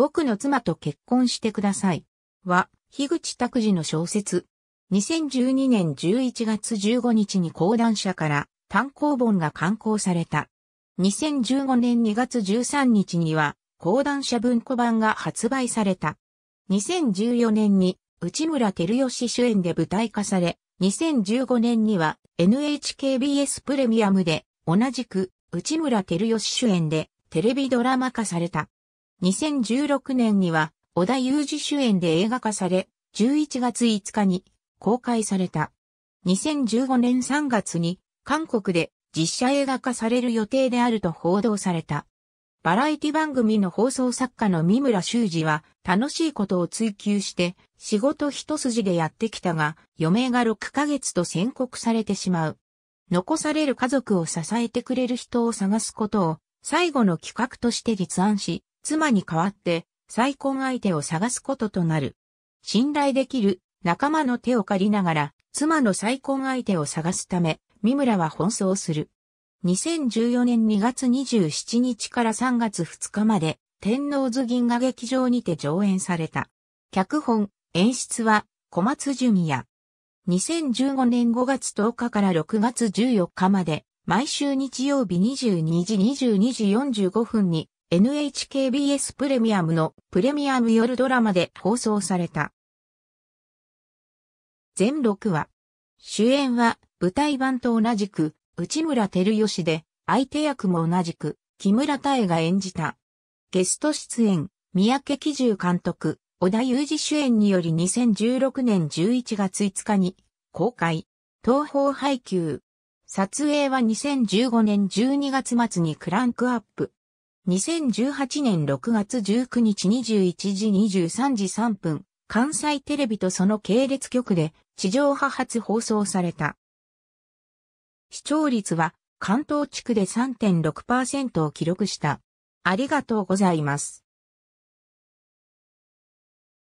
僕の妻と結婚してください。は、樋口拓司の小説。2012年11月15日に講談社から単行本が刊行された。2015年2月13日には講談社文庫版が発売された。2014年に内村照義主演で舞台化され、2015年には NHKBS プレミアムで同じく内村照義主演でテレビドラマ化された。2016年には、小田裕二主演で映画化され、11月5日に公開された。2015年3月に、韓国で実写映画化される予定であると報道された。バラエティ番組の放送作家の三村修二は楽しいことを追求して仕事一筋でやってきたが余命が6ヶ月と宣告されてしまう。残される家族を支えてくれる人を探すことを最後の企画として立案し、妻に代わって再婚相手を探すこととなる。信頼できる仲間の手を借りながら、妻の再婚相手を探すため、三村は奔走する。2014年2月27日から3月2日まで、天王図銀河劇場にて上演された。脚本、演出は、小松純也。2015年5月10日から6月14日まで、毎週日曜日22時22時45分に NHKBS プレミアムのプレミアム夜ドラマで放送された。全6話。主演は舞台版と同じく内村照義で相手役も同じく木村多江が演じた。ゲスト出演、三宅喜重監督、小田裕二主演により2016年11月5日に公開、東方配給。撮影は2015年12月末にクランクアップ。2018年6月19日21時23時3分、関西テレビとその系列局で地上波発放送された。視聴率は関東地区で3.6%を記録した。ありがとうございます。